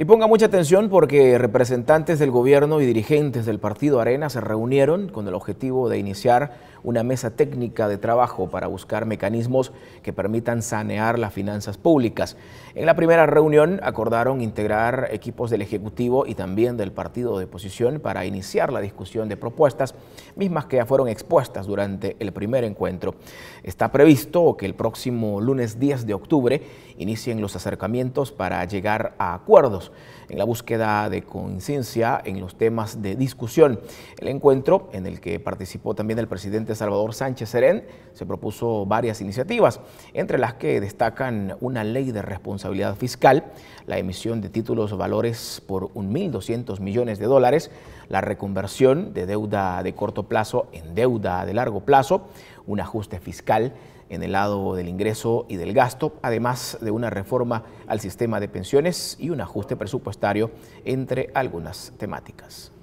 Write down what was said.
Y ponga mucha atención porque representantes del gobierno y dirigentes del partido Arena se reunieron con el objetivo de iniciar una mesa técnica de trabajo para buscar mecanismos que permitan sanear las finanzas públicas. En la primera reunión acordaron integrar equipos del Ejecutivo y también del partido de oposición para iniciar la discusión de propuestas, mismas que ya fueron expuestas durante el primer encuentro. Está previsto que el próximo lunes 10 de octubre inicien los acercamientos para llegar a acuerdos en la búsqueda de conciencia en los temas de discusión. El encuentro, en el que participó también el presidente Salvador Sánchez Serén, se propuso varias iniciativas, entre las que destacan una ley de responsabilidad fiscal, la emisión de títulos valores por 1.200 millones de dólares, la reconversión de deuda de corto plazo en deuda de largo plazo, un ajuste fiscal en el lado del ingreso y del gasto, además de una reforma al sistema de pensiones y un ajuste presupuestario, entre algunas temáticas.